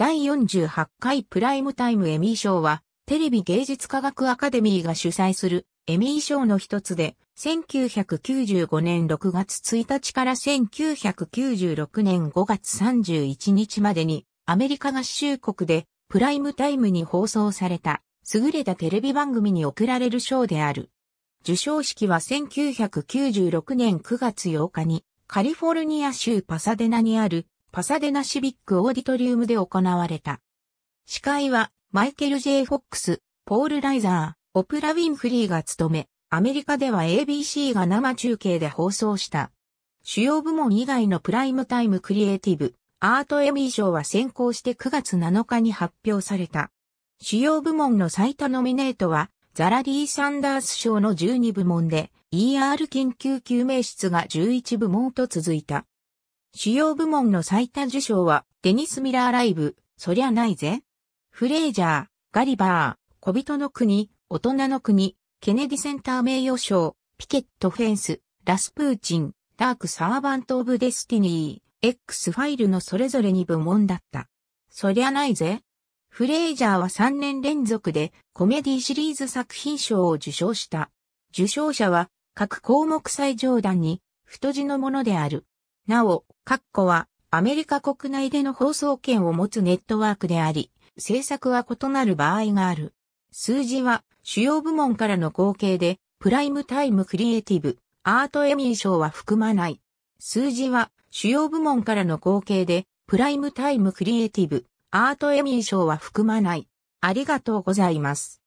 第48回プライムタイムエミー賞は、テレビ芸術科学アカデミーが主催するエミー賞の一つで、1995年6月1日から1996年5月31日までに、アメリカ合衆国でプライムタイムに放送された、優れたテレビ番組に贈られる賞である。受賞式は1996年9月8日に、カリフォルニア州パサデナにあるパサデナシビックオーディトリウムで行われた。司会はマイケル・ J・ フォックス、ポール・ライザー、オプラ・ウィン・フリーが務め、アメリカでは ABC が生中継で放送した。主要部門以外のプライムタイムクリエイティブ、アートエミー賞は先行して9月7日に発表された。主要部門の最多ノミネートは、ザラリー・サンダース賞の12部門で、ER 緊急救命室が11部門と続いた。主要部門の最多受賞は、デニス・ミラーライブ、そりゃないぜ。フレージャー、ガリバー、小人の国、大人の国、ケネディセンター名誉賞、ピケット・フェンス、ラスプーチン、ダーク・サーバント・オブ・デスティニー、X ファイルのそれぞれに部門だった。そりゃないぜ。フレージャーは3年連続でコメディシリーズ作品賞を受賞した。受賞者は各項目最上段に太字のものである。なお、括弧はアメリカ国内での放送権を持つネットワークであり、制作は異なる場合がある。数字は主要部門からの合計で、プライムタイムクリエイティブ、アートエミー賞は含まない。数字は主要部門からの合計で、プライムタイムクリエイティブ、アートエミー賞は含まない。ありがとうございます。